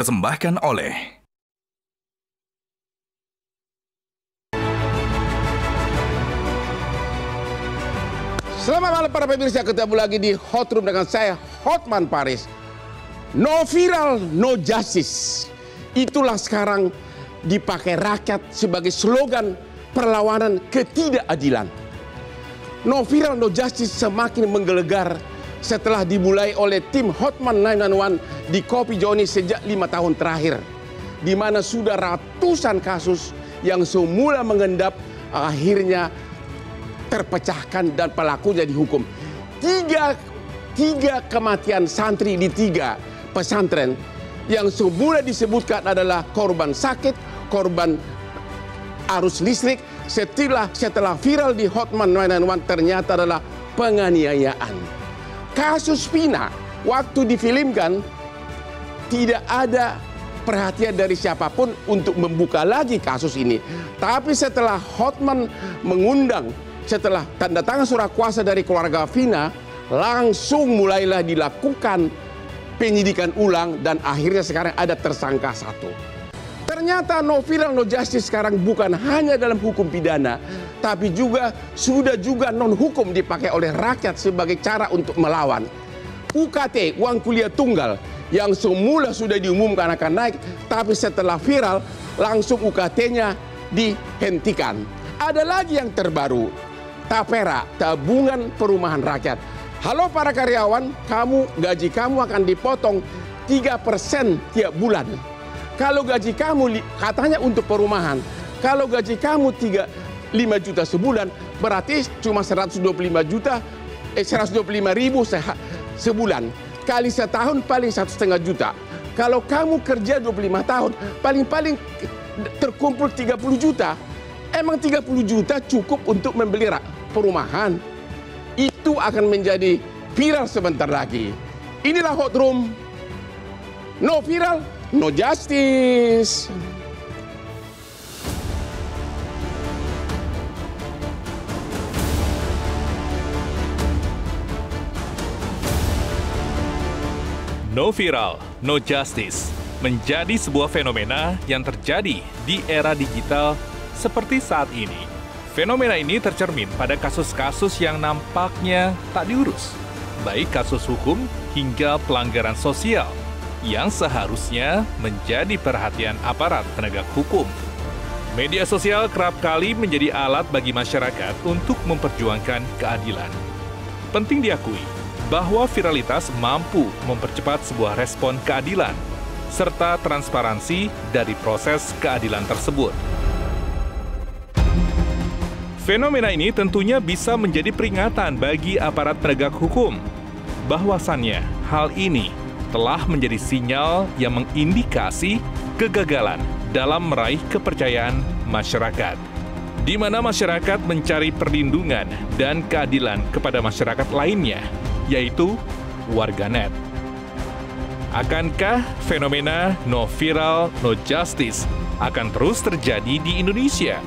dipersembahkan oleh Selamat malam para pemirsa, ketemu lagi di Hot Room dengan saya Hotman Paris. No viral, no justice. Itulah sekarang dipakai rakyat sebagai slogan perlawanan ketidakadilan. No viral, no justice semakin menggelegar setelah dimulai oleh tim Hotman 911 di Kopi Joni sejak lima tahun terakhir. Di mana sudah ratusan kasus yang semula mengendap akhirnya terpecahkan dan pelakunya dihukum. Tiga, tiga kematian santri di tiga pesantren yang semula disebutkan adalah korban sakit, korban arus listrik, setelah, setelah viral di Hotman 911 ternyata adalah penganiayaan kasus Pina waktu difilmkan tidak ada perhatian dari siapapun untuk membuka lagi kasus ini. Tapi setelah Hotman mengundang, setelah tanda tangan surat kuasa dari keluarga Vina, langsung mulailah dilakukan penyidikan ulang dan akhirnya sekarang ada tersangka satu. Ternyata no viral no justice sekarang bukan hanya dalam hukum pidana, tapi juga sudah juga non hukum dipakai oleh rakyat sebagai cara untuk melawan. UKT, uang kuliah tunggal yang semula sudah diumumkan akan naik, tapi setelah viral langsung UKT-nya dihentikan. Ada lagi yang terbaru, Tapera, Tabungan Perumahan Rakyat. Halo para karyawan, kamu gaji kamu akan dipotong 3% tiap bulan. Kalau gaji kamu katanya untuk perumahan, kalau gaji kamu tiga 5 juta sebulan berarti cuma 125 juta eh 125 ribu sebulan kali setahun paling satu setengah juta kalau kamu kerja 25 tahun paling-paling terkumpul 30 juta emang 30 juta cukup untuk membeli perumahan itu akan menjadi viral sebentar lagi inilah hot room no viral no justice No viral, no justice menjadi sebuah fenomena yang terjadi di era digital seperti saat ini. Fenomena ini tercermin pada kasus-kasus yang nampaknya tak diurus, baik kasus hukum hingga pelanggaran sosial yang seharusnya menjadi perhatian aparat penegak hukum. Media sosial kerap kali menjadi alat bagi masyarakat untuk memperjuangkan keadilan. Penting diakui, bahwa viralitas mampu mempercepat sebuah respon keadilan serta transparansi dari proses keadilan tersebut. Fenomena ini tentunya bisa menjadi peringatan bagi aparat penegak hukum. Bahwasannya hal ini telah menjadi sinyal yang mengindikasi kegagalan dalam meraih kepercayaan masyarakat. Di mana masyarakat mencari perlindungan dan keadilan kepada masyarakat lainnya yaitu warganet. Akankah fenomena no viral, no justice akan terus terjadi di Indonesia?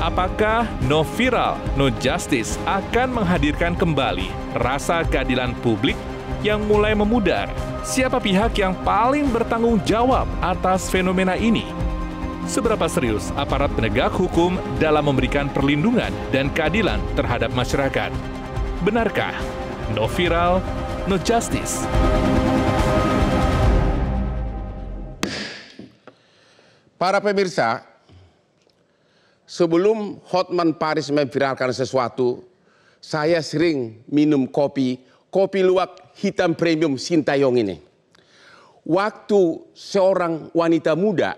Apakah no viral, no justice akan menghadirkan kembali rasa keadilan publik yang mulai memudar? Siapa pihak yang paling bertanggung jawab atas fenomena ini? Seberapa serius aparat penegak hukum dalam memberikan perlindungan dan keadilan terhadap masyarakat? Benarkah No viral, no justice. Para pemirsa, sebelum Hotman Paris memviralkan sesuatu, saya sering minum kopi, kopi luwak hitam premium Sintayong ini. Waktu seorang wanita muda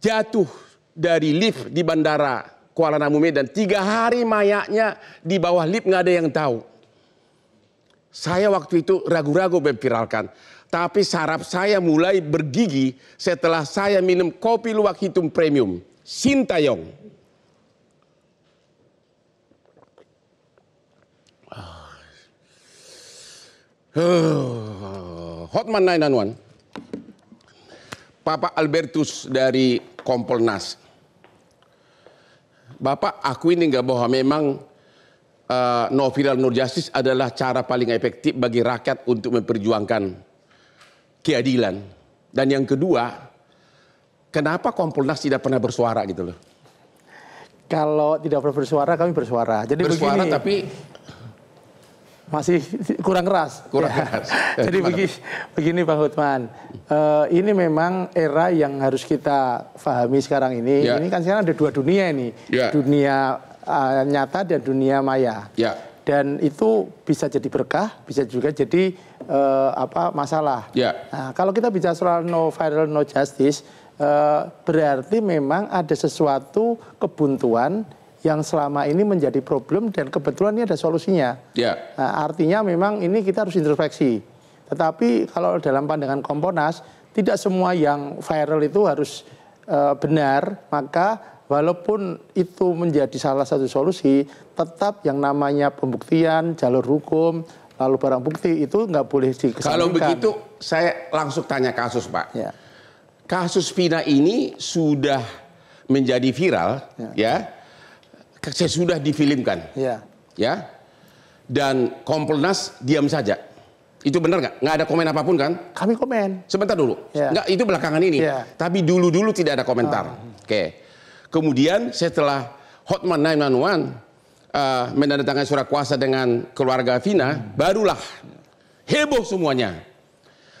jatuh dari lift di bandara Kuala Namu Medan, tiga hari mayatnya di bawah lift nggak ada yang tahu saya waktu itu ragu-ragu memviralkan. Tapi saraf saya mulai bergigi setelah saya minum kopi luwak hitam premium. Sintayong. Ah. Hotman 911. Papa Albertus dari Kompolnas. Bapak, aku ini nggak bohong memang uh, no viral no justice adalah cara paling efektif bagi rakyat untuk memperjuangkan keadilan. Dan yang kedua, kenapa Kompolnas tidak pernah bersuara gitu loh? Kalau tidak pernah bersuara, kami bersuara. Jadi bersuara begini, tapi masih kurang keras. Kurang ya. keras. Jadi begini, begini Bang Hutman, uh, ini memang era yang harus kita pahami sekarang ini. Ya. Ini kan sekarang ada dua dunia ini, ya. dunia Eh, nyata dan dunia maya. Ya. Dan itu bisa jadi berkah, bisa juga jadi uh, apa masalah. Ya. Nah, kalau kita bicara soal no viral no justice, uh, berarti memang ada sesuatu kebuntuan yang selama ini menjadi problem dan kebetulan ini ada solusinya. Ya. Nah, artinya memang ini kita harus introspeksi. Tetapi kalau dalam pandangan Komponas, tidak semua yang viral itu harus uh, benar, maka walaupun itu menjadi salah satu solusi, tetap yang namanya pembuktian, jalur hukum, lalu barang bukti itu nggak boleh dikesampingkan. Kalau begitu, saya langsung tanya kasus, Pak. Ya. Kasus Vina ini sudah menjadi viral, ya. ya. Saya sudah difilmkan, ya. ya. Dan Kompolnas diam saja. Itu benar nggak? Nggak ada komen apapun kan? Kami komen. Sebentar dulu. Ya. Nggak, itu belakangan ini. Ya. Tapi dulu-dulu tidak ada komentar. Oh. Oke. Okay. Kemudian setelah Hotman 911 uh, eh, menandatangani surat kuasa dengan keluarga Vina, hmm. barulah heboh semuanya.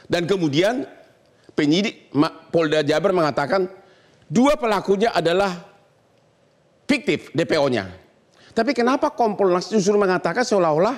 Dan kemudian penyidik Polda Jabar mengatakan dua pelakunya adalah fiktif DPO-nya. Tapi kenapa Kompolnas justru mengatakan seolah-olah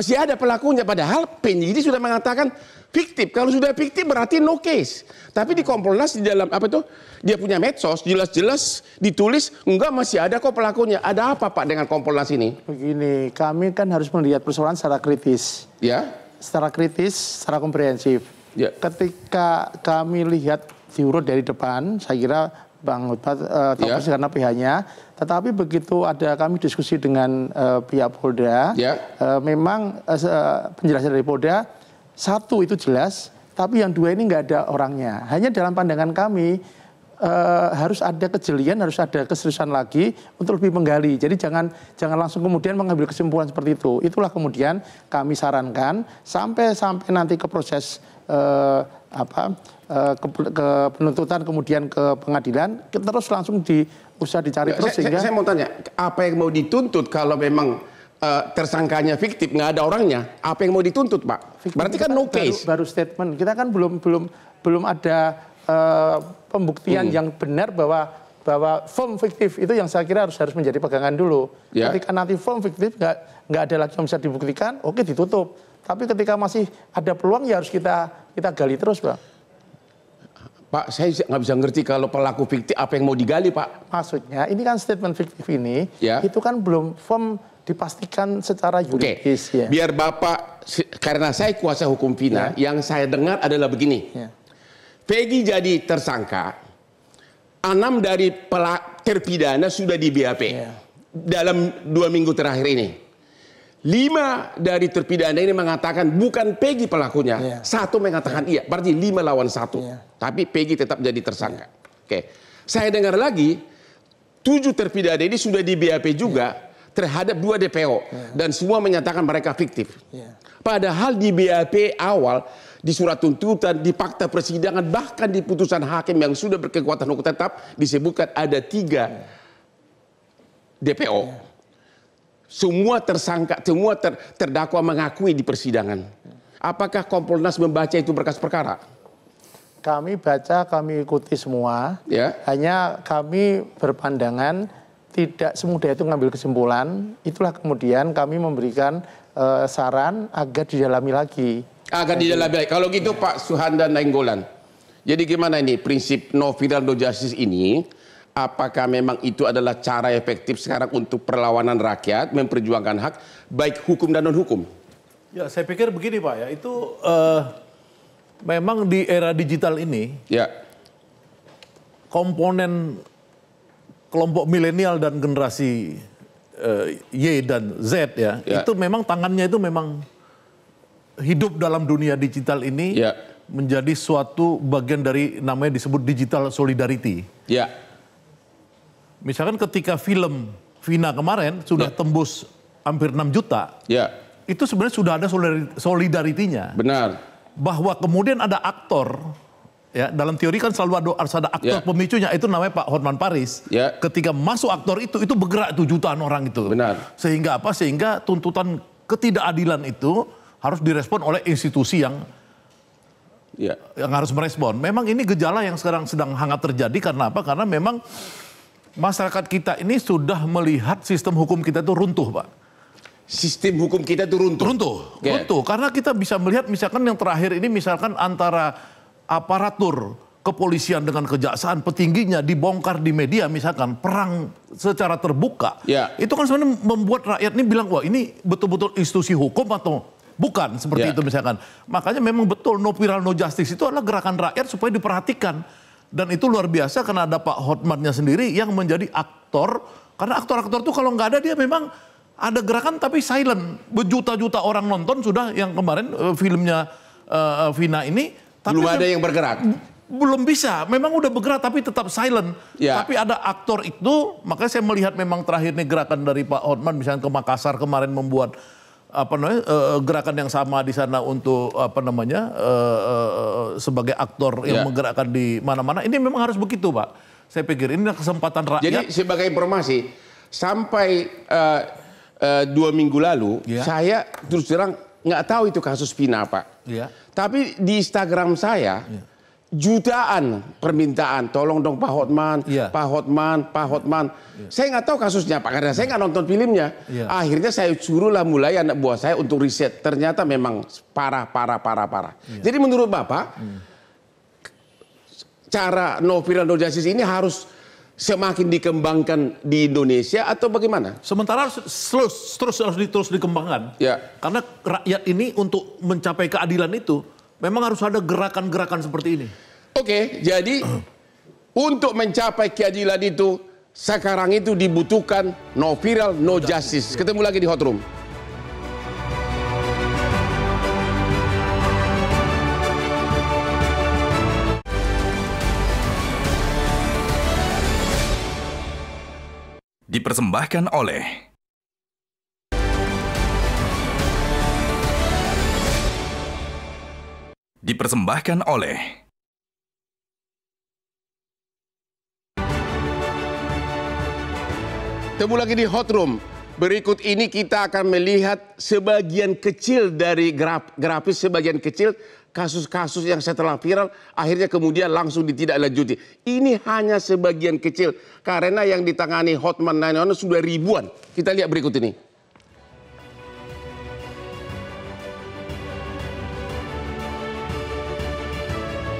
masih ada pelakunya padahal penyidik sudah mengatakan fiktif. Kalau sudah fiktif berarti no case. Tapi di Kompolnas di dalam apa itu dia punya medsos jelas-jelas ditulis enggak masih ada kok pelakunya. Ada apa Pak dengan Kompolnas ini? Begini, kami kan harus melihat persoalan secara kritis. Ya. Secara kritis, secara komprehensif. Ya. Ketika kami lihat diurut dari depan, saya kira Bang Utbat uh, yeah. karena pihaknya. Tetapi begitu ada kami diskusi dengan uh, pihak Polda, yeah. Iya. uh, memang uh, penjelasan dari Polda satu itu jelas, tapi yang dua ini nggak ada orangnya. Hanya dalam pandangan kami uh, harus ada kejelian, harus ada keseriusan lagi untuk lebih menggali. Jadi jangan jangan langsung kemudian mengambil kesimpulan seperti itu. Itulah kemudian kami sarankan sampai sampai nanti ke proses uh, apa Eh, ke, ke penuntutan kemudian ke pengadilan terus langsung di usaha dicari terus sehingga saya, saya mau tanya apa yang mau dituntut kalau memang uh, tersangkanya fiktif nggak ada orangnya apa yang mau dituntut pak fiktif berarti kan no case baru, baru statement kita kan belum belum belum ada uh, pembuktian hmm. yang benar bahwa bahwa form fiktif itu yang saya kira harus harus menjadi pegangan dulu ya. ketika nanti form fiktif nggak nggak ada lagi yang bisa dibuktikan oke ditutup tapi ketika masih ada peluang ya harus kita kita gali terus pak Pak, saya nggak bisa ngerti kalau pelaku fiktif apa yang mau digali, Pak. Maksudnya, ini kan statement fiktif ini, ya. itu kan belum form dipastikan secara yuridis. Okay. Ya. Biar Bapak, karena saya kuasa hukum Vina, ya. yang saya dengar adalah begini. Ya. Peggy jadi tersangka, enam dari terpidana sudah di BAP ya. dalam dua minggu terakhir ini. Lima dari terpidana ini mengatakan bukan Peggy pelakunya. Yeah. Satu mengatakan yeah. iya. Berarti lima lawan satu. Yeah. Tapi Peggy tetap jadi tersangka. Yeah. Oke. Okay. Saya dengar lagi, tujuh terpidana ini sudah di BAP juga yeah. terhadap dua DPO. Yeah. Dan semua menyatakan mereka fiktif. Yeah. Padahal di BAP awal, di surat tuntutan, di fakta persidangan, bahkan di putusan hakim yang sudah berkekuatan hukum tetap disebutkan ada tiga yeah. DPO. Yeah semua tersangka, semua ter, terdakwa mengakui di persidangan. Apakah Kompolnas membaca itu berkas perkara? Kami baca, kami ikuti semua. Ya. Hanya kami berpandangan tidak semudah itu ngambil kesimpulan. Itulah kemudian kami memberikan uh, saran agar didalami lagi. Agar didalami lagi. Kalau gitu ya. Pak Suhanda Nainggolan. Jadi gimana ini prinsip no viral no justice ini? apakah memang itu adalah cara efektif sekarang untuk perlawanan rakyat memperjuangkan hak baik hukum dan non hukum? Ya, saya pikir begini Pak ya, itu uh, memang di era digital ini ya komponen kelompok milenial dan generasi uh, Y dan Z ya, ya, itu memang tangannya itu memang hidup dalam dunia digital ini ya. menjadi suatu bagian dari namanya disebut digital solidarity. Ya Misalkan ketika film Vina kemarin sudah ya. tembus hampir 6 juta. Ya. Itu sebenarnya sudah ada solidaritinya. Benar. Bahwa kemudian ada aktor ya dalam teori kan selalu ada harus ada aktor ya. pemicunya itu namanya Pak Hotman Paris Ya. ketika masuk aktor itu itu bergerak itu jutaan orang itu benar sehingga apa sehingga tuntutan ketidakadilan itu harus direspon oleh institusi yang ya. yang harus merespon memang ini gejala yang sekarang sedang hangat terjadi karena apa karena memang masyarakat kita ini sudah melihat sistem hukum kita itu runtuh, Pak. Sistem hukum kita itu runtuh. Runtuh, okay. runtuh. Karena kita bisa melihat misalkan yang terakhir ini misalkan antara aparatur kepolisian dengan kejaksaan petingginya dibongkar di media misalkan perang secara terbuka yeah. itu kan sebenarnya membuat rakyat ini bilang wah ini betul-betul institusi hukum atau bukan seperti yeah. itu misalkan makanya memang betul no viral no justice itu adalah gerakan rakyat supaya diperhatikan dan itu luar biasa karena ada Pak Hotmannya sendiri yang menjadi aktor. Karena aktor-aktor itu kalau nggak ada dia memang ada gerakan tapi silent. Berjuta-juta orang nonton sudah yang kemarin uh, filmnya uh, Vina ini. Tapi Belum ada yang bergerak? Belum bisa, memang udah bergerak tapi tetap silent. Ya. Tapi ada aktor itu, makanya saya melihat memang terakhir terakhirnya gerakan dari Pak Hotman misalnya ke Makassar kemarin membuat apa namanya uh, gerakan yang sama di sana untuk apa namanya uh, uh, sebagai aktor yang yeah. menggerakkan di mana-mana ini memang harus begitu pak saya pikir ini kesempatan rakyat jadi sebagai informasi sampai uh, uh, dua minggu lalu yeah. saya terus terang nggak tahu itu kasus pina pak yeah. tapi di Instagram saya yeah jutaan permintaan tolong dong Pak Hotman, yeah. Pak Hotman, Pak Hotman. Yeah. Saya nggak tahu kasusnya Pak karena saya nggak nonton filmnya. Yeah. Akhirnya saya suruhlah mulai anak buah saya untuk riset. Ternyata memang parah parah parah parah. Yeah. Jadi menurut Bapak mm. cara no viral no justice ini harus semakin dikembangkan di Indonesia atau bagaimana? Sementara terus terus harus terus dikembangkan. Ya. Karena rakyat ini untuk mencapai keadilan itu Memang harus ada gerakan-gerakan seperti ini. Oke, okay, jadi untuk mencapai keadilan itu sekarang itu dibutuhkan no viral, no justice. Ketemu lagi di Hot Room. Dipersembahkan oleh dipersembahkan oleh Temu lagi di Hot Room. Berikut ini kita akan melihat sebagian kecil dari graf, grafis sebagian kecil kasus-kasus yang setelah viral akhirnya kemudian langsung ditindaklanjuti. Ini hanya sebagian kecil karena yang ditangani Hotman 911 sudah ribuan. Kita lihat berikut ini.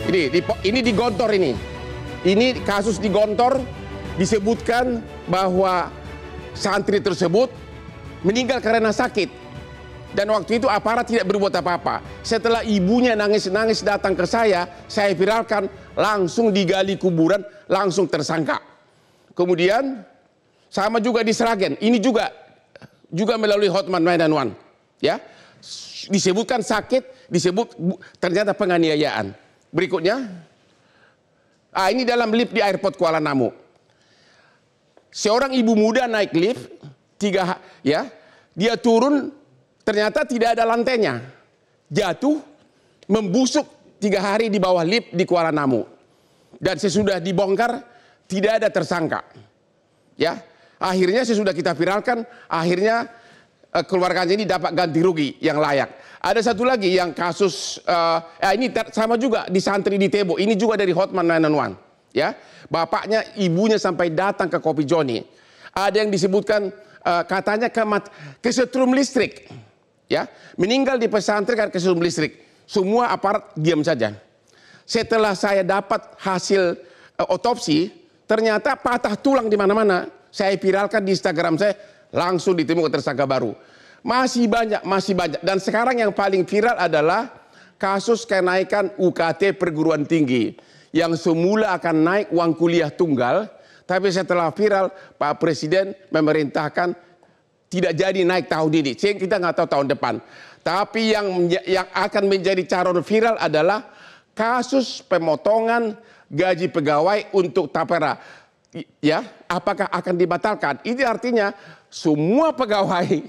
Ini, di, ini di Gontor ini. Ini kasus di Gontor disebutkan bahwa santri tersebut meninggal karena sakit. Dan waktu itu aparat tidak berbuat apa-apa. Setelah ibunya nangis-nangis datang ke saya, saya viralkan, langsung digali kuburan, langsung tersangka. Kemudian sama juga di Seragen, ini juga juga melalui Hotman One. ya. Disebutkan sakit, disebut ternyata penganiayaan. Berikutnya. Ah, ini dalam lift di airport Kuala Namu. Seorang ibu muda naik lift, tiga, ya, dia turun, ternyata tidak ada lantainya. Jatuh, membusuk tiga hari di bawah lift di Kuala Namu. Dan sesudah dibongkar, tidak ada tersangka. Ya, akhirnya sesudah kita viralkan, akhirnya Eh, keluarganya ini dapat ganti rugi yang layak. Ada satu lagi yang kasus uh, ya ini sama juga di santri di Tebo. Ini juga dari Hotman 911 ya. Bapaknya, ibunya sampai datang ke Kopi Joni. Ada yang disebutkan uh, katanya kemat kesetrum listrik ya. Meninggal di pesantren karena kesetrum listrik. Semua aparat diam saja. Setelah saya dapat hasil uh, otopsi, ternyata patah tulang di mana-mana. Saya viralkan di Instagram saya langsung ditemukan tersangka baru. Masih banyak, masih banyak. Dan sekarang yang paling viral adalah kasus kenaikan UKT perguruan tinggi yang semula akan naik uang kuliah tunggal, tapi setelah viral Pak Presiden memerintahkan tidak jadi naik tahun ini. Sehingga kita nggak tahu tahun depan. Tapi yang yang akan menjadi calon viral adalah kasus pemotongan gaji pegawai untuk tapera. Ya, apakah akan dibatalkan? Ini artinya semua pegawai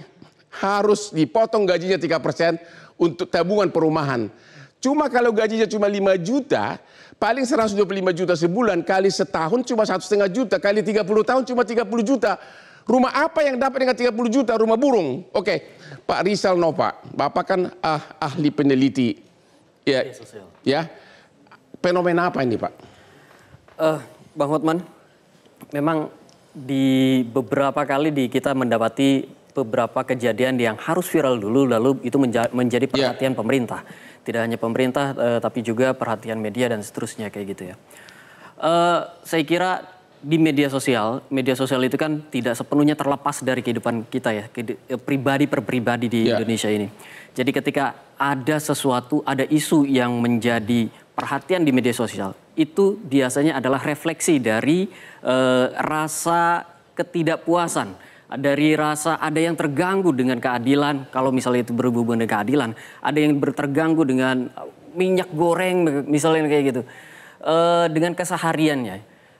harus dipotong gajinya 3% untuk tabungan perumahan. Cuma kalau gajinya cuma 5 juta, paling 125 juta sebulan kali setahun cuma satu setengah juta kali 30 tahun cuma 30 juta. Rumah apa yang dapat dengan 30 juta? Rumah burung. Oke, okay. Pak Rizal Nova, Bapak kan ah, ahli peneliti ya, iya, ya. Fenomena apa ini Pak? Uh, Bang Hotman, memang di beberapa kali di kita mendapati beberapa kejadian yang harus viral dulu lalu itu menja menjadi iya. perhatian yeah. pemerintah. Tidak hanya pemerintah uh, tapi juga perhatian media dan seterusnya kayak gitu ya. Uh, saya kira di media sosial, media sosial itu kan tidak sepenuhnya terlepas dari kehidupan kita ya, eh, pribadi per pribadi di yeah. Indonesia ini. Jadi ketika ada sesuatu, ada isu yang menjadi perhatian di media sosial, itu biasanya adalah refleksi dari eh, rasa ketidakpuasan, dari rasa ada yang terganggu dengan keadilan, kalau misalnya itu berhubungan dengan keadilan, ada yang terganggu dengan minyak goreng misalnya kayak gitu, eh, dengan kesehariannya,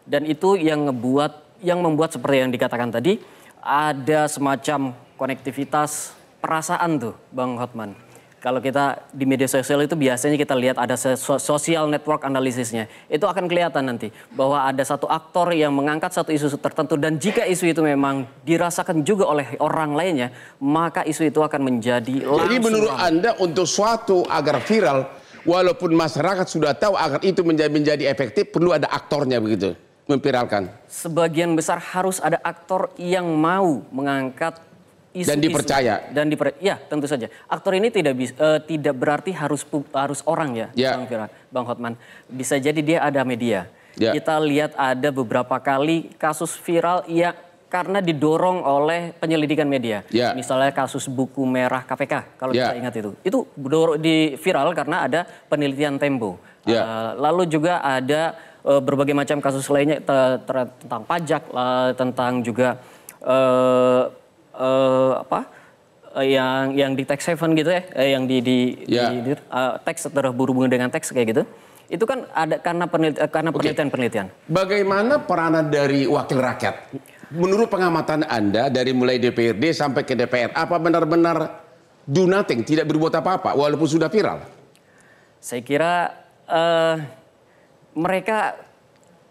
dan itu yang ngebuat, yang membuat seperti yang dikatakan tadi, ada semacam konektivitas perasaan tuh, Bang Hotman. Kalau kita di media sosial itu biasanya kita lihat ada social network analisisnya. Itu akan kelihatan nanti bahwa ada satu aktor yang mengangkat satu isu tertentu dan jika isu itu memang dirasakan juga oleh orang lainnya, maka isu itu akan menjadi langsung. Jadi menurut Anda untuk suatu agar viral walaupun masyarakat sudah tahu agar itu menjadi menjadi efektif perlu ada aktornya begitu memviralkan. Sebagian besar harus ada aktor yang mau mengangkat isu, dan dipercaya isu, dan diper ya tentu saja aktor ini tidak bisa uh, eh, tidak berarti harus harus orang ya yeah. bang Fira bang Hotman bisa jadi dia ada media yeah. kita lihat ada beberapa kali kasus viral ya karena didorong oleh penyelidikan media yeah. misalnya kasus buku merah KPK kalau yeah. kita ingat itu itu di viral karena ada penelitian Tempo yeah. Ya. uh, lalu juga ada uh, berbagai macam kasus lainnya tentang pajak uh, tentang juga eh, uh, apa uh, yang yang di tax haven gitu ya, uh, yang di di, yeah. di uh, tax berhubungan dengan teks kayak gitu. Itu kan ada karena penelitian karena penelitian-penelitian. Bagaimana peranan dari wakil rakyat? Menurut pengamatan Anda dari mulai DPRD sampai ke DPR, apa benar-benar do nothing, tidak berbuat apa-apa walaupun sudah viral? Saya kira uh, mereka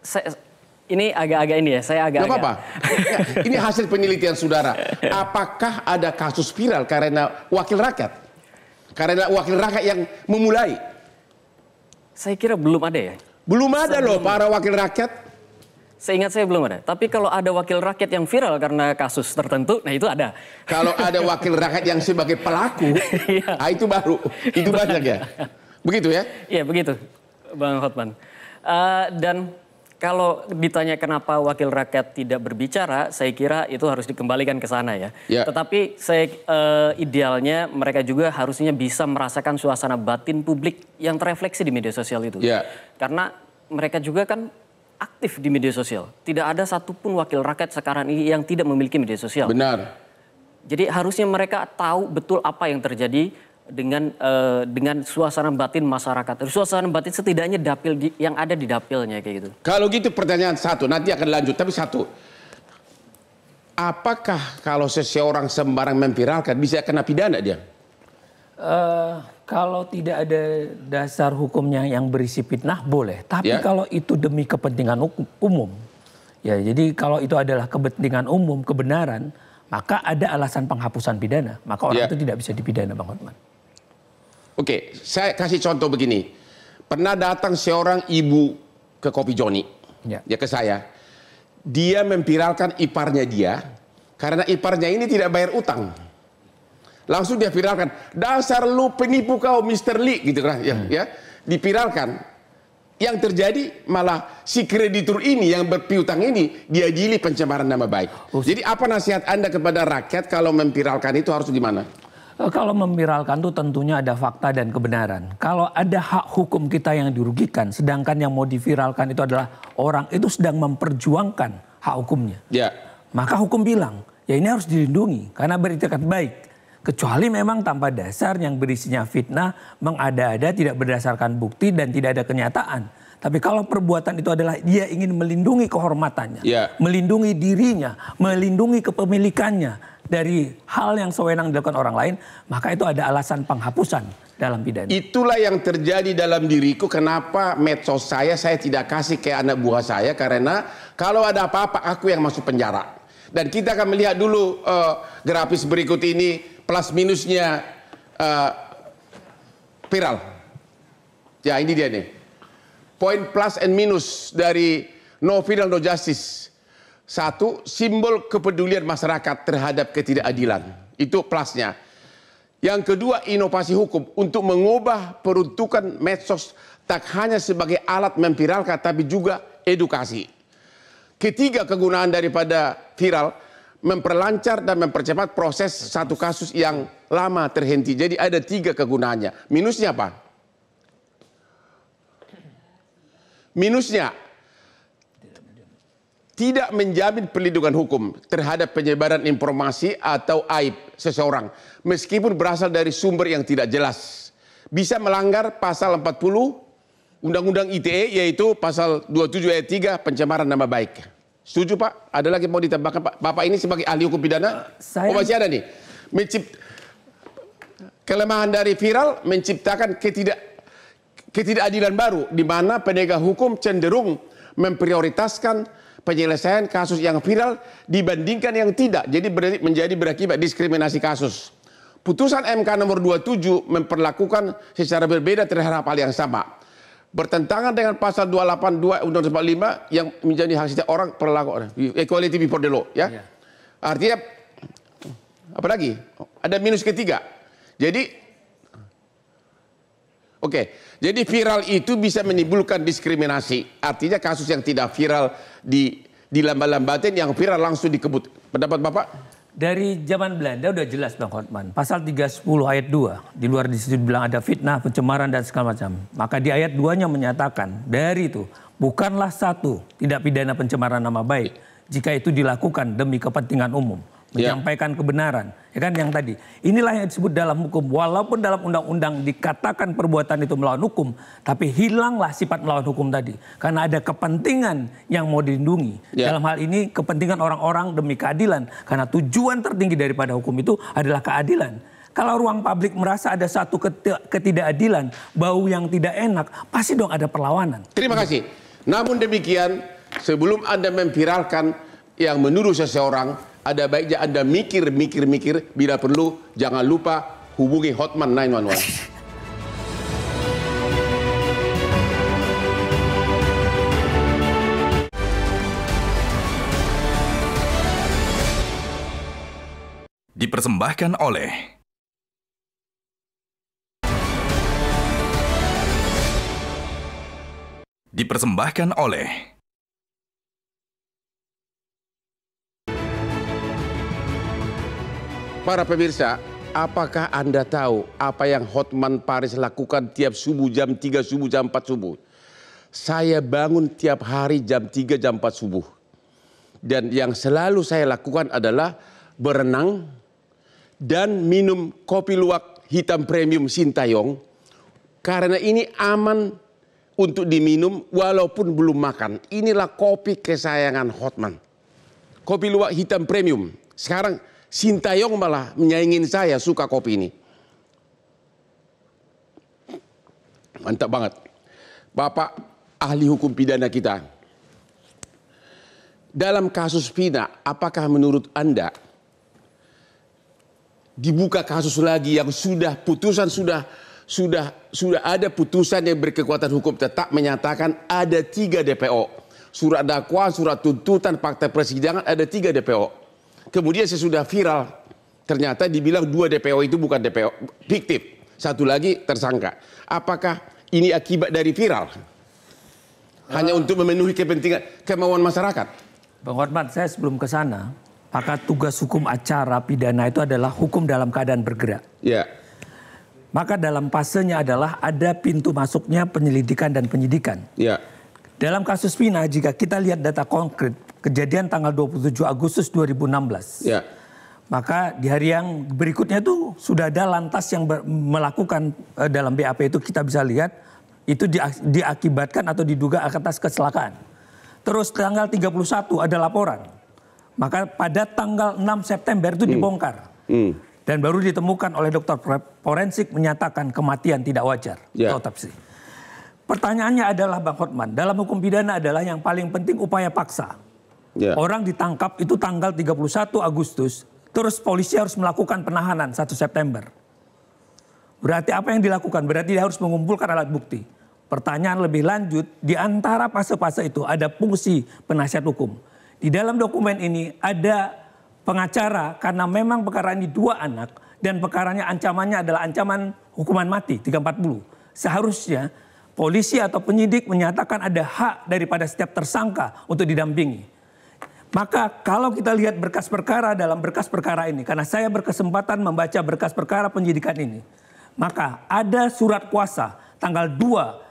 saya, ini agak-agak ini ya, saya agak-agak. apa-apa. ini hasil penelitian saudara. Apakah ada kasus viral karena wakil rakyat? Karena wakil rakyat yang memulai? Saya kira belum ada ya. Belum ada Sebelum. loh para wakil rakyat. Seingat saya belum ada. Tapi kalau ada wakil rakyat yang viral karena kasus tertentu, nah itu ada. Kalau ada wakil rakyat yang sebagai pelaku, nah itu baru. Itu banyak ya. Begitu ya? Iya begitu, Bang Hotman. Uh, dan kalau ditanya kenapa wakil rakyat tidak berbicara, saya kira itu harus dikembalikan ke sana ya. ya. Tetapi saya e, idealnya mereka juga harusnya bisa merasakan suasana batin publik yang terefleksi di media sosial itu. Ya. Karena mereka juga kan aktif di media sosial. Tidak ada satupun wakil rakyat sekarang ini yang tidak memiliki media sosial. Benar. Jadi harusnya mereka tahu betul apa yang terjadi dengan uh, dengan suasana batin masyarakat. Suasana batin setidaknya dapil yang ada di dapilnya kayak gitu. Kalau gitu pertanyaan satu, nanti akan lanjut tapi satu. Apakah kalau seseorang sembarang memviralkan bisa kena pidana dia? Uh, kalau tidak ada dasar hukumnya yang berisi fitnah boleh, tapi yeah. kalau itu demi kepentingan umum. Ya, jadi kalau itu adalah kepentingan umum, kebenaran, maka ada alasan penghapusan pidana, maka orang yeah. itu tidak bisa dipidana Bang Hotman. Oke, saya kasih contoh begini. Pernah datang seorang ibu ke Kopi Joni, ya. dia ya, ke saya. Dia memviralkan iparnya dia, karena iparnya ini tidak bayar utang. Langsung dia viralkan, dasar lu penipu kau Mr. Lee, gitu kan. Ya, hmm. ya. Dipiralkan. Yang terjadi malah si kreditur ini yang berpiutang ini dia jili pencemaran nama baik. Oh. Jadi apa nasihat Anda kepada rakyat kalau memviralkan itu harus gimana? Eh, kalau memviralkan itu tentunya ada fakta dan kebenaran. Kalau ada hak hukum kita yang dirugikan, sedangkan yang mau diviralkan itu adalah orang itu sedang memperjuangkan hak hukumnya. Ya. Maka hukum bilang, ya ini harus dilindungi karena beritikat baik. Kecuali memang tanpa dasar yang berisinya fitnah, mengada-ada, tidak berdasarkan bukti dan tidak ada kenyataan tapi kalau perbuatan itu adalah dia ingin melindungi kehormatannya, yeah. melindungi dirinya, melindungi kepemilikannya dari hal yang sewenang dilakukan orang lain, maka itu ada alasan penghapusan dalam pidana. Itulah yang terjadi dalam diriku kenapa medsos saya saya tidak kasih ke anak buah saya karena kalau ada apa-apa aku yang masuk penjara. Dan kita akan melihat dulu uh, grafis berikut ini plus minusnya uh, viral. Ya ini dia nih poin plus and minus dari no final no justice. Satu, simbol kepedulian masyarakat terhadap ketidakadilan. Itu plusnya. Yang kedua, inovasi hukum untuk mengubah peruntukan medsos tak hanya sebagai alat memviralkan tapi juga edukasi. Ketiga, kegunaan daripada viral memperlancar dan mempercepat proses satu kasus yang lama terhenti. Jadi ada tiga kegunaannya. Minusnya apa? Minusnya, tidak menjamin perlindungan hukum terhadap penyebaran informasi atau aib seseorang meskipun berasal dari sumber yang tidak jelas. Bisa melanggar pasal 40 Undang-Undang ITE yaitu pasal 27 ayat 3 pencemaran nama baik. Setuju Pak? Ada lagi mau ditambahkan Pak? Bapak ini sebagai ahli hukum pidana? Eh, saya... Oh masih ada nih. Mencipt... Kelemahan dari viral menciptakan ketidak ketidakadilan baru di mana penegak hukum cenderung memprioritaskan penyelesaian kasus yang viral dibandingkan yang tidak. Jadi menjadi berakibat diskriminasi kasus. Putusan MK nomor 27 memperlakukan secara berbeda terhadap hal yang sama. Bertentangan dengan pasal 282 Undang-Undang 45 yang menjadi hak setiap orang perlaku equality before the law ya. Yeah. Artinya apa lagi? Ada minus ketiga. Jadi oke. Okay. Jadi viral itu bisa menimbulkan diskriminasi. Artinya kasus yang tidak viral di di lambat-lambatin yang viral langsung dikebut. Pendapat Bapak? Dari zaman Belanda udah jelas Bang Hotman. Pasal 310 ayat 2. Di luar di situ bilang ada fitnah, pencemaran dan segala macam. Maka di ayat 2-nya menyatakan dari itu bukanlah satu tidak pidana pencemaran nama baik jika itu dilakukan demi kepentingan umum, ya. menyampaikan kebenaran, Ya kan yang tadi. Inilah yang disebut dalam hukum. Walaupun dalam undang-undang dikatakan perbuatan itu melawan hukum, tapi hilanglah sifat melawan hukum tadi. Karena ada kepentingan yang mau dilindungi. Ya. Dalam hal ini kepentingan orang-orang demi keadilan. Karena tujuan tertinggi daripada hukum itu adalah keadilan. Kalau ruang publik merasa ada satu ketidakadilan, bau yang tidak enak, pasti dong ada perlawanan. Terima kasih. Namun demikian, sebelum Anda memviralkan yang menurut seseorang, ada baiknya Anda mikir, mikir, mikir. Bila perlu, jangan lupa hubungi Hotman 911. Dipersembahkan oleh Dipersembahkan oleh Para pemirsa, apakah Anda tahu apa yang Hotman Paris lakukan tiap subuh jam 3 subuh, jam 4 subuh? Saya bangun tiap hari jam 3, jam 4 subuh. Dan yang selalu saya lakukan adalah berenang dan minum kopi luwak hitam premium Sintayong. Karena ini aman untuk diminum walaupun belum makan. Inilah kopi kesayangan Hotman. Kopi luwak hitam premium. Sekarang Sintayong malah menyaingin saya suka kopi ini. Mantap banget. Bapak ahli hukum pidana kita. Dalam kasus Pina, apakah menurut Anda dibuka kasus lagi yang sudah putusan sudah sudah sudah ada putusan yang berkekuatan hukum tetap menyatakan ada tiga DPO. Surat dakwaan, surat tuntutan, fakta persidangan ada tiga DPO. Kemudian sesudah viral, ternyata dibilang dua DPO itu bukan DPO fiktif, satu lagi tersangka. Apakah ini akibat dari viral? Hanya uh, untuk memenuhi kepentingan kemauan masyarakat. Bang Hormat, saya sebelum ke sana, maka tugas hukum acara pidana itu adalah hukum dalam keadaan bergerak. Ya. Yeah. Maka dalam fasenya adalah ada pintu masuknya penyelidikan dan penyidikan. Ya. Yeah dalam kasus Pina, jika kita lihat data konkret, kejadian tanggal 27 Agustus 2016. Ya. Maka di hari yang berikutnya itu sudah ada lantas yang melakukan uh, dalam BAP itu kita bisa lihat itu di, diakibatkan atau diduga atas kecelakaan. Terus tanggal 31 ada laporan. Maka pada tanggal 6 September itu hmm. dibongkar. Hmm. Dan baru ditemukan oleh dokter forensik menyatakan kematian tidak wajar. Yeah. Otopsi. Pertanyaannya adalah Bang Hotman, dalam hukum pidana adalah yang paling penting upaya paksa. Yeah. Orang ditangkap itu tanggal 31 Agustus, terus polisi harus melakukan penahanan 1 September. Berarti apa yang dilakukan? Berarti dia harus mengumpulkan alat bukti. Pertanyaan lebih lanjut, di antara fase-fase itu ada fungsi penasihat hukum. Di dalam dokumen ini ada pengacara karena memang perkara ini dua anak dan perkaranya ancamannya adalah ancaman hukuman mati 340. Seharusnya polisi atau penyidik menyatakan ada hak daripada setiap tersangka untuk didampingi. Maka kalau kita lihat berkas perkara dalam berkas perkara ini, karena saya berkesempatan membaca berkas perkara penyidikan ini, maka ada surat kuasa tanggal 2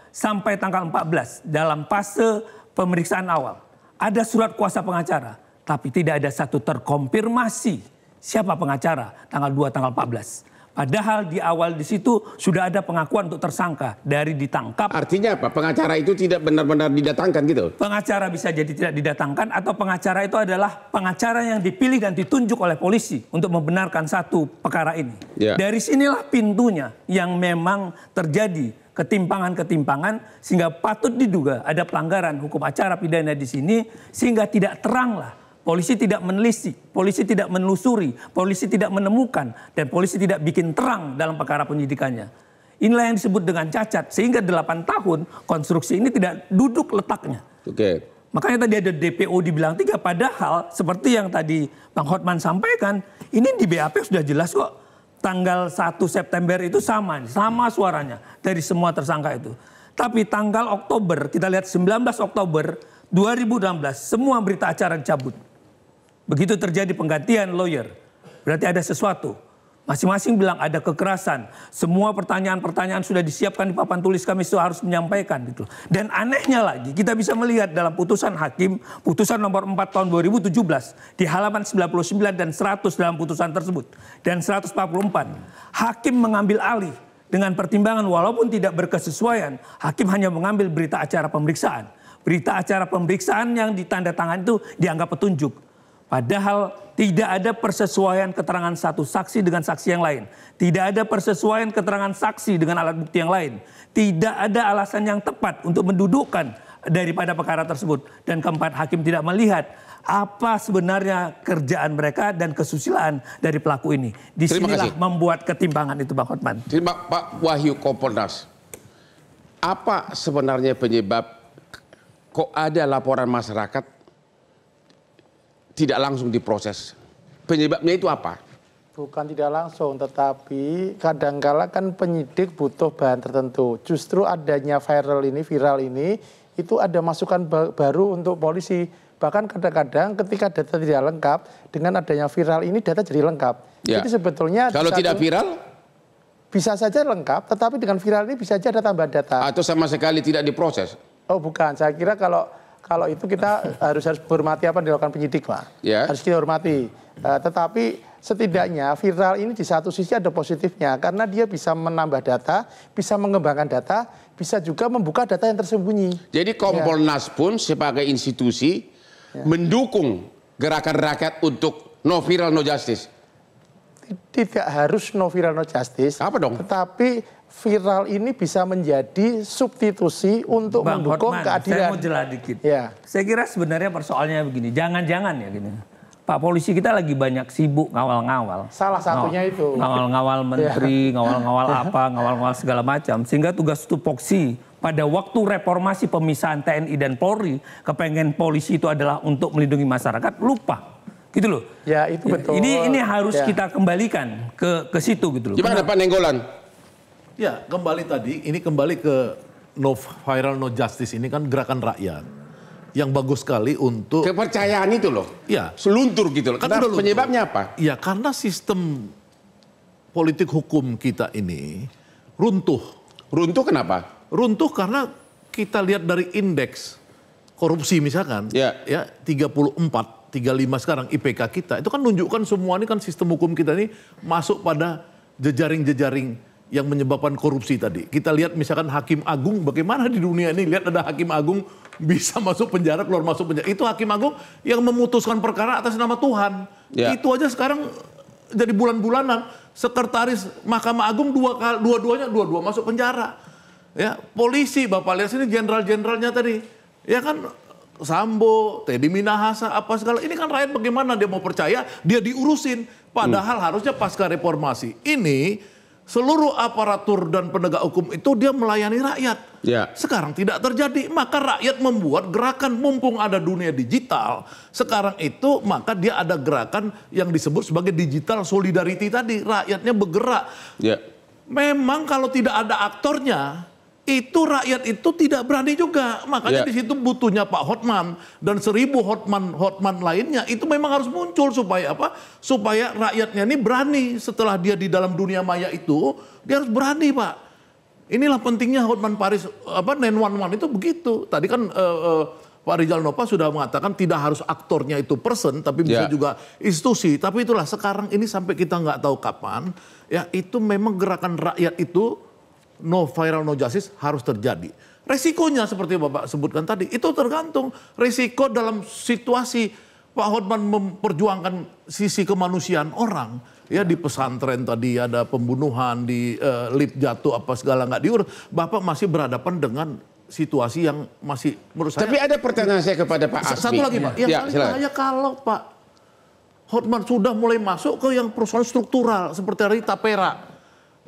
sampai tanggal 14 dalam fase pemeriksaan awal. Ada surat kuasa pengacara, tapi tidak ada satu terkonfirmasi siapa pengacara tanggal 2 tanggal 14. Padahal di awal di situ sudah ada pengakuan untuk tersangka dari ditangkap. Artinya apa? Pengacara itu tidak benar-benar didatangkan gitu? Pengacara bisa jadi tidak didatangkan atau pengacara itu adalah pengacara yang dipilih dan ditunjuk oleh polisi untuk membenarkan satu perkara ini. Ya. Dari sinilah pintunya yang memang terjadi ketimpangan-ketimpangan sehingga patut diduga ada pelanggaran hukum acara pidana di sini sehingga tidak teranglah Polisi tidak menelisik, polisi tidak menelusuri, polisi tidak menemukan, dan polisi tidak bikin terang dalam perkara penyidikannya. Inilah yang disebut dengan cacat, sehingga 8 tahun konstruksi ini tidak duduk letaknya. Oke. Okay. Makanya tadi ada DPO dibilang tiga, padahal seperti yang tadi Bang Hotman sampaikan, ini di BAP sudah jelas kok. Tanggal 1 September itu sama, sama suaranya dari semua tersangka itu. Tapi tanggal Oktober, kita lihat 19 Oktober 2016, semua berita acara dicabut. Begitu terjadi penggantian lawyer, berarti ada sesuatu. Masing-masing bilang ada kekerasan. Semua pertanyaan-pertanyaan sudah disiapkan di papan tulis kami itu harus menyampaikan gitu. Dan anehnya lagi kita bisa melihat dalam putusan hakim putusan nomor 4 tahun 2017 di halaman 99 dan 100 dalam putusan tersebut dan 144 hakim mengambil alih dengan pertimbangan walaupun tidak berkesesuaian hakim hanya mengambil berita acara pemeriksaan. Berita acara pemeriksaan yang ditandatangani itu dianggap petunjuk Padahal tidak ada persesuaian keterangan satu saksi dengan saksi yang lain. Tidak ada persesuaian keterangan saksi dengan alat bukti yang lain. Tidak ada alasan yang tepat untuk mendudukkan daripada perkara tersebut. Dan keempat, hakim tidak melihat apa sebenarnya kerjaan mereka dan kesusilaan dari pelaku ini. Disinilah membuat ketimbangan itu Bang Hotman. Terima Pak Wahyu Komponas. Apa sebenarnya penyebab kok ada laporan masyarakat tidak langsung diproses. Penyebabnya itu apa? Bukan tidak langsung, tetapi kadangkala kan penyidik butuh bahan tertentu. Justru adanya viral ini, viral ini, itu ada masukan baru untuk polisi. Bahkan kadang-kadang ketika data tidak lengkap, dengan adanya viral ini data jadi lengkap. Ya. Jadi sebetulnya... Kalau tidak viral? Bisa saja lengkap, tetapi dengan viral ini bisa saja ada tambahan data. Atau sama sekali tidak diproses? Oh bukan, saya kira kalau kalau itu kita harus harus hormati apa yang dilakukan penyidik lah. Yeah. Harus dihormati. Uh, tetapi setidaknya viral ini di satu sisi ada positifnya karena dia bisa menambah data, bisa mengembangkan data, bisa juga membuka data yang tersembunyi. Jadi iya. Kompolnas ya. pun sebagai institusi ya. mendukung gerakan rakyat untuk no viral no justice. Tidak harus no viral no justice. Apa dong? Tetapi viral ini bisa menjadi substitusi untuk Bang mendukung Hotman, keadilan. Saya mau jelas dikit. Ya. Saya kira sebenarnya persoalannya begini, jangan-jangan ya gini. Pak polisi kita lagi banyak sibuk ngawal-ngawal. Salah satunya itu. Ngawal-ngawal ya. menteri, ngawal-ngawal apa, ngawal-ngawal segala macam. Sehingga tugas tupoksi pada waktu reformasi pemisahan TNI dan Polri, kepengen polisi itu adalah untuk melindungi masyarakat, lupa gitu loh. Ya itu betul. Ini ini harus ya. kita kembalikan ke ke situ gitu loh. Gimana Pak Nenggolan? Ya, kembali tadi, ini kembali ke no viral no justice ini kan gerakan rakyat yang bagus sekali untuk kepercayaan itu loh. Ya, seluntur gitu loh. Kan nah, penyebabnya apa? Ya, karena sistem politik hukum kita ini runtuh. Runtuh kenapa? Runtuh karena kita lihat dari indeks korupsi misalkan, ya, ya 34 35 sekarang IPK kita itu kan nunjukkan semua ini kan sistem hukum kita ini masuk pada jejaring-jejaring yang menyebabkan korupsi tadi. Kita lihat misalkan hakim agung bagaimana di dunia ini lihat ada hakim agung bisa masuk penjara keluar masuk penjara. Itu hakim agung yang memutuskan perkara atas nama Tuhan. Ya. Itu aja sekarang jadi bulan-bulanan sekretaris Mahkamah Agung dua kali dua-duanya dua-dua masuk penjara. Ya, polisi Bapak lihat sini jenderal-jenderalnya tadi. Ya kan Sambo, Teddy Minahasa, apa segala. Ini kan rakyat bagaimana dia mau percaya, dia diurusin. Padahal hmm. harusnya pasca reformasi ini seluruh aparatur dan penegak hukum itu dia melayani rakyat. Ya. Sekarang tidak terjadi, maka rakyat membuat gerakan mumpung ada dunia digital. Sekarang itu maka dia ada gerakan yang disebut sebagai digital solidarity tadi, rakyatnya bergerak. Ya. Memang kalau tidak ada aktornya, itu rakyat itu tidak berani juga. Makanya yeah. di situ butuhnya Pak Hotman dan seribu Hotman Hotman lainnya itu memang harus muncul supaya apa? Supaya rakyatnya ini berani setelah dia di dalam dunia maya itu dia harus berani Pak. Inilah pentingnya Hotman Paris apa Nen Wan itu begitu. Tadi kan uh, uh, Pak Rizal Nova sudah mengatakan tidak harus aktornya itu person, tapi bisa yeah. juga institusi. Tapi itulah sekarang ini sampai kita nggak tahu kapan, ya itu memang gerakan rakyat itu no viral no justice harus terjadi. Resikonya seperti Bapak sebutkan tadi, itu tergantung resiko dalam situasi Pak Hotman memperjuangkan sisi kemanusiaan orang. Ya di pesantren tadi ada pembunuhan, di uh, eh, lip jatuh apa segala nggak diurus. Bapak masih berhadapan dengan situasi yang masih menurut saya. Tapi ada pertanyaan saya kepada Pak Asmi. Satu lagi Pak, yang ya, saya kalau Pak Hotman sudah mulai masuk ke yang persoalan struktural seperti dari Tapera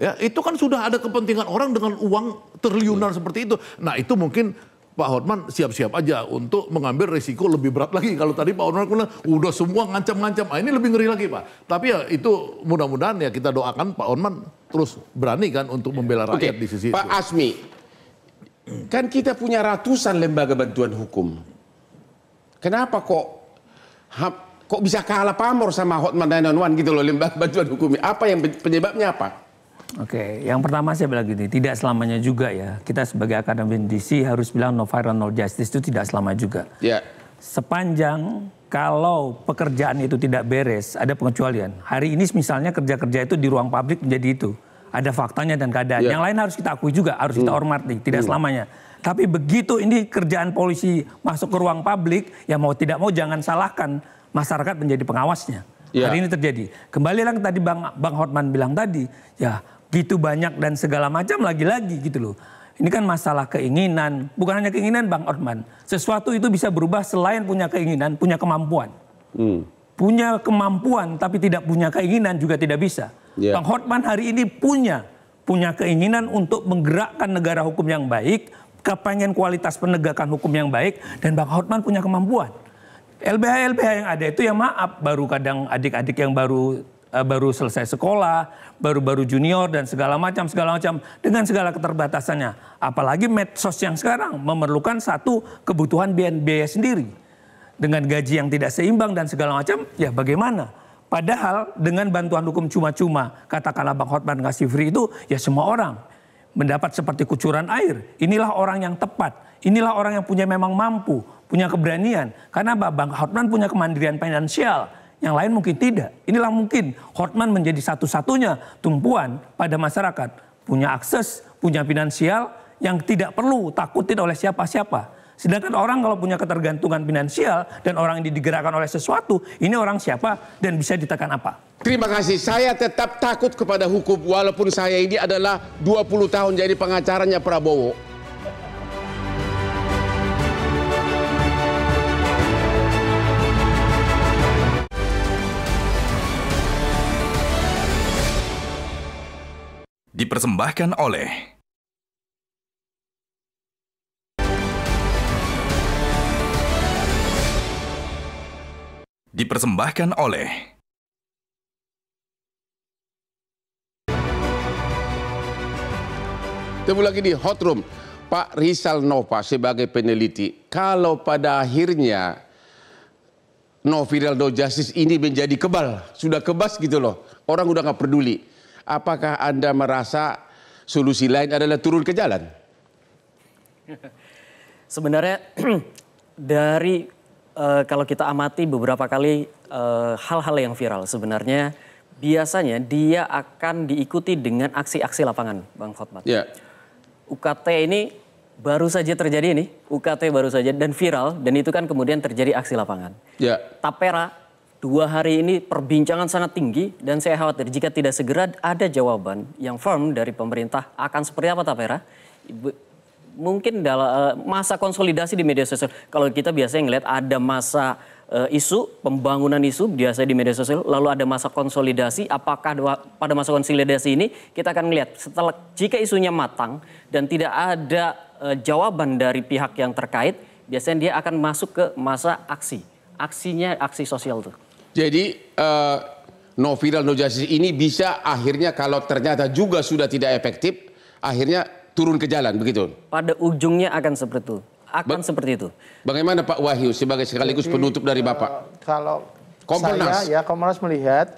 Ya, itu kan sudah ada kepentingan orang dengan uang triliunan hmm. seperti itu. Nah, itu mungkin Pak Hotman siap-siap aja untuk mengambil risiko lebih berat lagi. Kalau tadi Pak Hotman bilang udah semua ngancam-ngancam, nah, ini lebih ngeri lagi Pak. Tapi ya itu mudah-mudahan ya kita doakan Pak Hotman terus berani kan untuk membela rakyat okay. di sisi Pak itu. Asmi, kan kita punya ratusan lembaga bantuan hukum. Kenapa kok kok bisa kalah pamor sama Hotman 911 gitu loh lembaga bantuan hukumnya? Apa yang penyebabnya apa? Oke, yang pertama saya bilang gini, tidak selamanya juga ya. Kita sebagai akademisi harus bilang no viral no justice itu tidak selama juga. Yeah. Sepanjang kalau pekerjaan itu tidak beres, ada pengecualian. Hari ini misalnya kerja-kerja itu di ruang publik menjadi itu. Ada faktanya dan keadaan. Yeah. Yang lain harus kita akui juga, harus kita hmm. hormati, tidak hmm. selamanya. Tapi begitu ini kerjaan polisi masuk ke ruang publik, ya mau tidak mau jangan salahkan masyarakat menjadi pengawasnya. Ya. Hari ini terjadi. Kembali lagi tadi Bang Bang Hotman bilang tadi, ya gitu banyak dan segala macam lagi-lagi gitu loh. Ini kan masalah keinginan, bukan hanya keinginan Bang Otman. Sesuatu itu bisa berubah selain punya keinginan, punya kemampuan. Hmm. Punya kemampuan tapi tidak punya keinginan juga tidak bisa. Yeah. Bang Hotman hari ini punya punya keinginan untuk menggerakkan negara hukum yang baik, kepengen kualitas penegakan hukum yang baik dan Bang Hotman punya kemampuan. LBH-LBH yang ada itu ya maaf baru kadang adik-adik yang baru Eh, baru selesai sekolah, baru-baru junior dan segala macam segala macam dengan segala keterbatasannya. Apalagi medsos yang sekarang memerlukan satu kebutuhan biaya, biaya sendiri dengan gaji yang tidak seimbang dan segala macam. Ya bagaimana? Padahal dengan bantuan hukum cuma-cuma katakanlah Bang Hotman ngasih free itu ya semua orang mendapat seperti kucuran air. Inilah orang yang tepat. Inilah orang yang punya memang mampu, punya keberanian. Karena Bang Hotman punya kemandirian finansial yang lain mungkin tidak. Inilah mungkin Hotman menjadi satu-satunya tumpuan pada masyarakat. Punya akses, punya finansial yang tidak perlu takutin oleh siapa-siapa. Sedangkan orang kalau punya ketergantungan finansial dan orang ini digerakkan oleh sesuatu, ini orang siapa dan bisa ditekan apa? Terima kasih. Saya tetap takut kepada hukum walaupun saya ini adalah 20 tahun jadi pengacaranya Prabowo. dipersembahkan oleh dipersembahkan oleh Temu lagi di Hot Room. Pak Rizal Nova sebagai peneliti, kalau pada akhirnya no viral no justice ini menjadi kebal, sudah kebas gitu loh. Orang udah nggak peduli apakah Anda merasa solusi lain adalah turun ke jalan? Sebenarnya dari uh, kalau kita amati beberapa kali eh, hal-hal uh, yang viral sebenarnya biasanya dia akan diikuti dengan aksi-aksi lapangan, Bang Khotmat. Yeah. UKT ini baru saja terjadi ini, UKT baru saja dan viral dan itu kan kemudian terjadi aksi lapangan. Ya. Tapera Dua hari ini perbincangan sangat tinggi dan saya khawatir jika tidak segera ada jawaban yang firm dari pemerintah akan seperti apa Tapera? mungkin dalam eh, masa konsolidasi di media sosial. Kalau kita biasanya ngelihat ada masa eh, isu, pembangunan isu biasanya di media sosial, lalu ada masa konsolidasi. Apakah pada masa konsolidasi ini kita akan melihat setelah jika isunya matang dan tidak ada eh, jawaban dari pihak yang terkait, biasanya dia akan masuk ke masa aksi. Aksinya aksi sosial tuh. Jadi uh, no viral no justice ini bisa akhirnya kalau ternyata juga sudah tidak efektif, akhirnya turun ke jalan begitu. Pada ujungnya akan seperti itu. Akan ba seperti itu. Bagaimana Pak Wahyu sebagai sekaligus Jadi, penutup dari eh, Bapak? Uh, kalau Komponas. saya ya Komponas melihat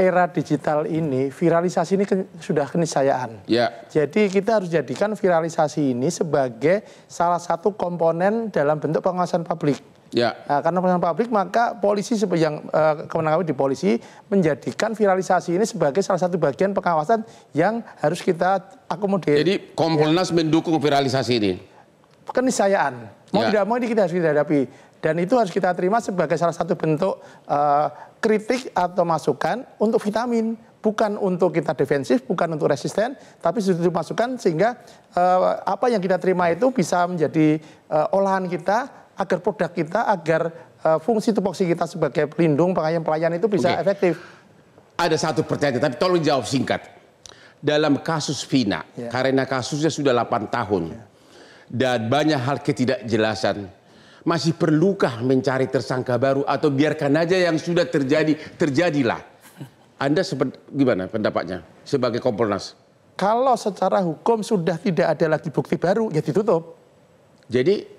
era digital ini viralisasi ini ke, sudah keniscayaan. Ya. Jadi kita harus jadikan viralisasi ini sebagai salah satu komponen dalam bentuk pengawasan publik. Ya. Nah, karena penanganan publik maka polisi yang eh, kami di polisi menjadikan viralisasi ini sebagai salah satu bagian pengawasan yang harus kita akomodir. Jadi Kompolnas ya. mendukung viralisasi ini. Keniscayaan. Mau ya. tidak mau ini kita harus kita hadapi dan itu harus kita terima sebagai salah satu bentuk uh, kritik atau masukan untuk vitamin bukan untuk kita defensif, bukan untuk resisten, tapi sudah masukan sehingga uh, apa yang kita terima itu bisa menjadi uh, olahan kita agar produk kita, agar uh, fungsi tupoksi kita sebagai pelindung pelayan pelayan itu bisa okay. efektif. Ada satu pertanyaan, tapi tolong jawab singkat. Dalam kasus Vina, yeah. karena kasusnya sudah 8 tahun yeah. dan banyak hal ketidakjelasan, masih perlukah mencari tersangka baru atau biarkan aja yang sudah terjadi terjadilah? Anda gimana pendapatnya sebagai Kompolnas? Kalau secara hukum sudah tidak ada lagi bukti baru, ya ditutup. Jadi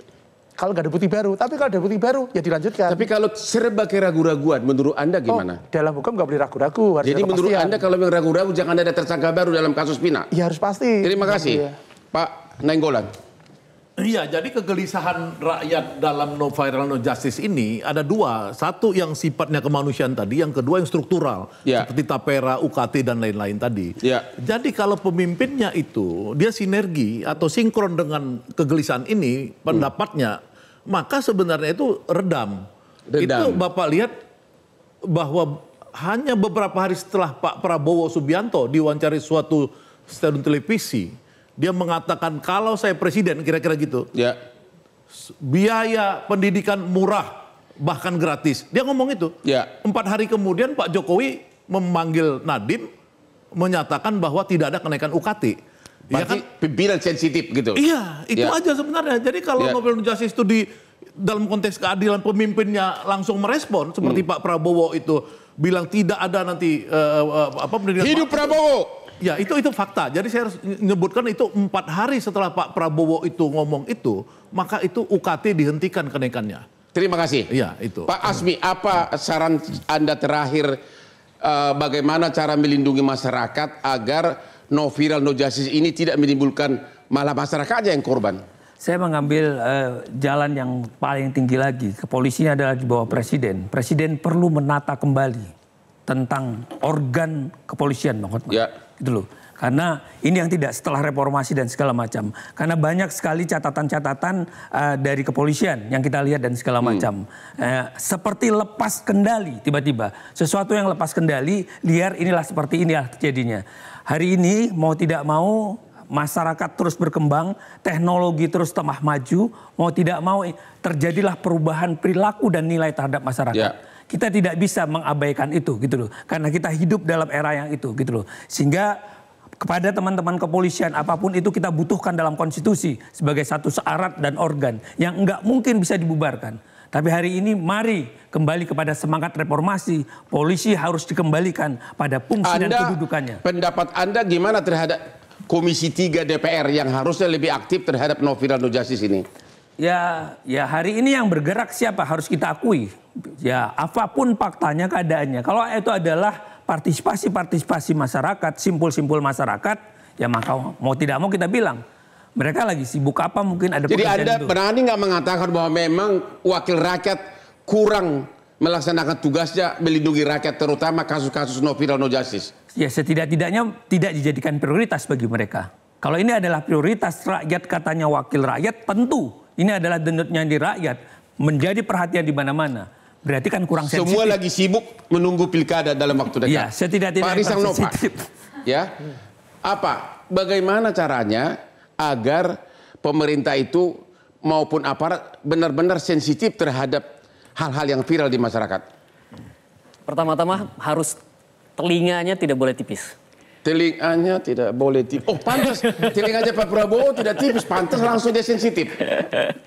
kalau nggak ada bukti baru. Tapi kalau ada bukti baru ya dilanjutkan. Tapi kalau serba ragu raguan menurut Anda oh, gimana? Oh, dalam hukum nggak boleh ragu-ragu. Jadi menurut Anda kalau yang ragu-ragu jangan ada tersangka baru dalam kasus Pina? Iya harus pasti. Terima iya. kasih. Ya. Pak Nenggolan. Iya, jadi kegelisahan rakyat dalam no viral no justice ini ada dua. Satu yang sifatnya kemanusiaan tadi, yang kedua yang struktural. Yeah. Seperti tapera, UKT, dan lain-lain tadi. Yeah. Jadi kalau pemimpinnya itu, dia sinergi atau sinkron dengan kegelisahan ini, pendapatnya maka sebenarnya itu redam. redam. Itu Bapak lihat bahwa hanya beberapa hari setelah Pak Prabowo Subianto diwawancari suatu stasiun televisi, dia mengatakan kalau saya presiden kira-kira gitu. Ya. Biaya pendidikan murah bahkan gratis. Dia ngomong itu. Ya. Empat hari kemudian Pak Jokowi memanggil Nadim menyatakan bahwa tidak ada kenaikan UKT. Iya kan? Pimpinan sensitif gitu. Iya, itu ya. aja sebenarnya. Jadi kalau ya. Nobel Justice itu di dalam konteks keadilan pemimpinnya langsung merespon seperti hmm. Pak Prabowo itu bilang tidak ada nanti uh, apa pendidikan hidup Pak, Prabowo. Ya, itu itu fakta. Jadi saya harus menyebutkan itu empat hari setelah Pak Prabowo itu ngomong itu, maka itu UKT dihentikan kenaikannya. Terima kasih. Iya, itu. Pak Asmi, apa saran Anda terakhir uh, bagaimana cara melindungi masyarakat agar no viral no justice ini tidak menimbulkan malah masyarakat aja yang korban? Saya mengambil uh, jalan yang paling tinggi lagi. Kepolisian adalah di bawah presiden. Presiden perlu menata kembali tentang organ kepolisian, Bang Hotman. Ya. Gitu loh. Karena ini yang tidak setelah reformasi dan segala macam. Karena banyak sekali catatan-catatan uh, dari kepolisian yang kita lihat dan segala hmm. macam. Uh, seperti lepas kendali tiba-tiba. Sesuatu yang lepas kendali, liar inilah seperti inilah jadinya. Hari ini mau tidak mau masyarakat terus berkembang, teknologi terus tambah maju, mau tidak mau terjadilah perubahan perilaku dan nilai terhadap masyarakat. Yeah. Kita tidak bisa mengabaikan itu gitu loh. Karena kita hidup dalam era yang itu gitu loh. Sehingga kepada teman-teman kepolisian apapun itu kita butuhkan dalam konstitusi sebagai satu searat dan organ yang enggak mungkin bisa dibubarkan. Tapi hari ini mari kembali kepada semangat reformasi. Polisi harus dikembalikan pada fungsi anda, dan kedudukannya. Pendapat Anda gimana terhadap Komisi 3 DPR yang harusnya lebih aktif terhadap Novira Nujasis ini? Ya, ya hari ini yang bergerak siapa harus kita akui. Ya, apapun faktanya keadaannya. Kalau itu adalah partisipasi-partisipasi masyarakat, simpul-simpul masyarakat, ya maka mau tidak mau kita bilang mereka lagi sibuk apa mungkin ada Jadi Anda itu. berani nggak mengatakan bahwa memang wakil rakyat kurang melaksanakan tugasnya melindungi rakyat terutama kasus-kasus no viral no justice. Ya setidak-tidaknya tidak dijadikan prioritas bagi mereka. Kalau ini adalah prioritas rakyat katanya wakil rakyat tentu ini adalah denutnya di rakyat menjadi perhatian di mana-mana. Berarti kan kurang sensitif. Semua lagi sibuk menunggu pilkada dalam waktu dekat. Ya, setidak-tidaknya Pak Risanova. Ya. Apa? Bagaimana caranya agar pemerintah itu maupun aparat benar-benar sensitif terhadap hal-hal yang viral di masyarakat. Pertama-tama harus telinganya tidak boleh tipis. Telinganya tidak boleh tipis. Oh pantas, telinganya Pak Prabowo tidak tipis, pantas langsung dia sensitif.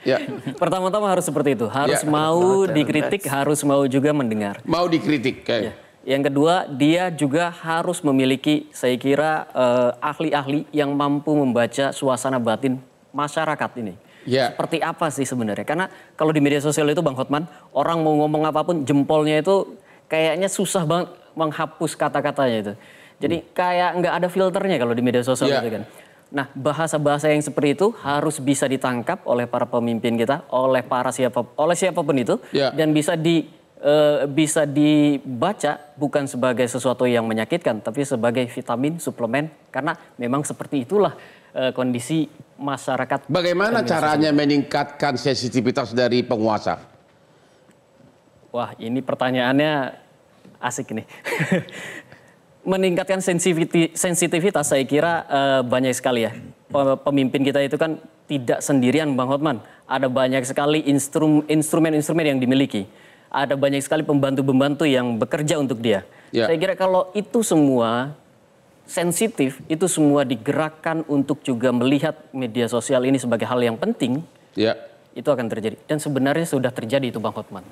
Ya. Pertama-tama harus seperti itu, harus ya. mau dikritik, harus mau juga mendengar. Mau dikritik, kayak. Ya. Yang kedua, dia juga harus memiliki, saya kira, eh, ahli-ahli eh, yang mampu membaca suasana batin masyarakat ini. Yeah. Seperti apa sih sebenarnya? Karena kalau di media sosial itu, Bang Hotman, orang mau ngomong apapun, jempolnya itu kayaknya susah banget menghapus kata-katanya itu. Jadi hmm. kayak nggak ada filternya kalau di media sosial yeah. itu kan. Nah, bahasa-bahasa yang seperti itu harus bisa ditangkap oleh para pemimpin kita, oleh para siapa, oleh siapapun itu, yeah. dan bisa di Eh, bisa dibaca bukan sebagai sesuatu yang menyakitkan, tapi sebagai vitamin suplemen karena memang seperti itulah e, kondisi masyarakat. Bagaimana caranya meningkatkan sensitivitas dari penguasa? Wah, ini pertanyaannya asik nih. meningkatkan sensitivitas saya kira e, banyak sekali ya. Pemimpin kita itu kan tidak sendirian Bang Hotman. Ada banyak sekali instrumen-instrumen yang dimiliki ada banyak sekali pembantu-pembantu yang bekerja untuk dia. Ya. Saya kira kalau itu semua sensitif, itu semua digerakkan untuk juga melihat media sosial ini sebagai hal yang penting, ya. itu akan terjadi. Dan sebenarnya sudah terjadi itu Bang Hotman.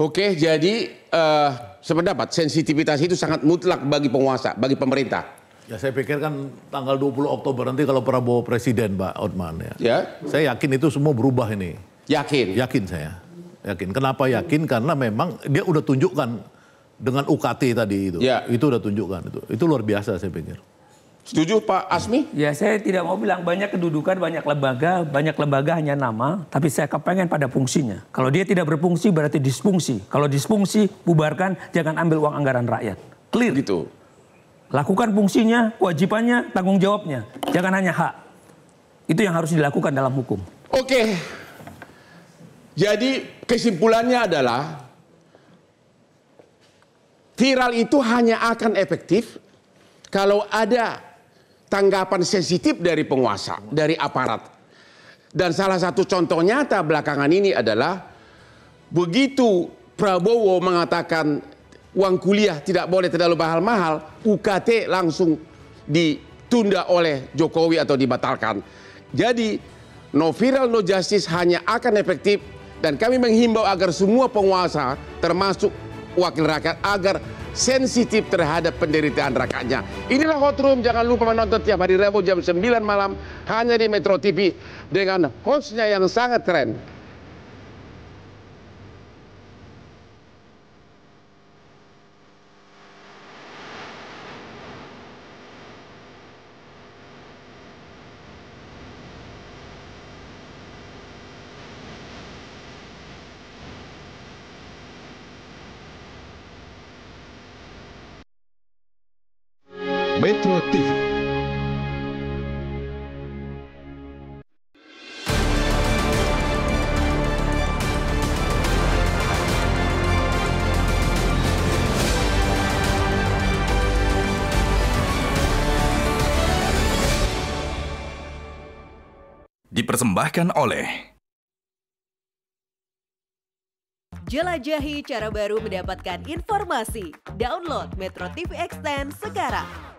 Oke, jadi uh, sependapat sensitivitas itu sangat mutlak bagi penguasa, bagi pemerintah. Ya saya pikir kan tanggal 20 Oktober nanti kalau Prabowo presiden Pak Otman ya. ya. Saya yakin itu semua berubah ini. Yakin? Yakin saya. Yakin. Kenapa yakin? Karena memang dia udah tunjukkan dengan UKT tadi itu. Ya. Itu udah tunjukkan itu. Itu luar biasa saya pikir. Setuju Pak Asmi? Ya saya tidak mau bilang banyak kedudukan, banyak lembaga, banyak lembaga hanya nama, tapi saya kepengen pada fungsinya. Kalau dia tidak berfungsi berarti disfungsi. Kalau disfungsi bubarkan, jangan ambil uang anggaran rakyat. Clear. Gitu. Lakukan fungsinya, kewajibannya, tanggung jawabnya. Jangan hanya hak. Itu yang harus dilakukan dalam hukum. Oke, okay. Jadi kesimpulannya adalah viral itu hanya akan efektif kalau ada tanggapan sensitif dari penguasa, dari aparat. Dan salah satu contoh nyata belakangan ini adalah begitu Prabowo mengatakan uang kuliah tidak boleh terlalu mahal-mahal, UKT langsung ditunda oleh Jokowi atau dibatalkan. Jadi no viral no justice hanya akan efektif dan kami menghimbau agar semua penguasa termasuk wakil rakyat agar sensitif terhadap penderitaan rakyatnya. Inilah Hot Room, jangan lupa menonton tiap hari Rabu jam 9 malam hanya di Metro TV dengan hostnya yang sangat keren. dipersembahkan oleh Jelajahi cara baru mendapatkan informasi. Download Metro TV Extend sekarang.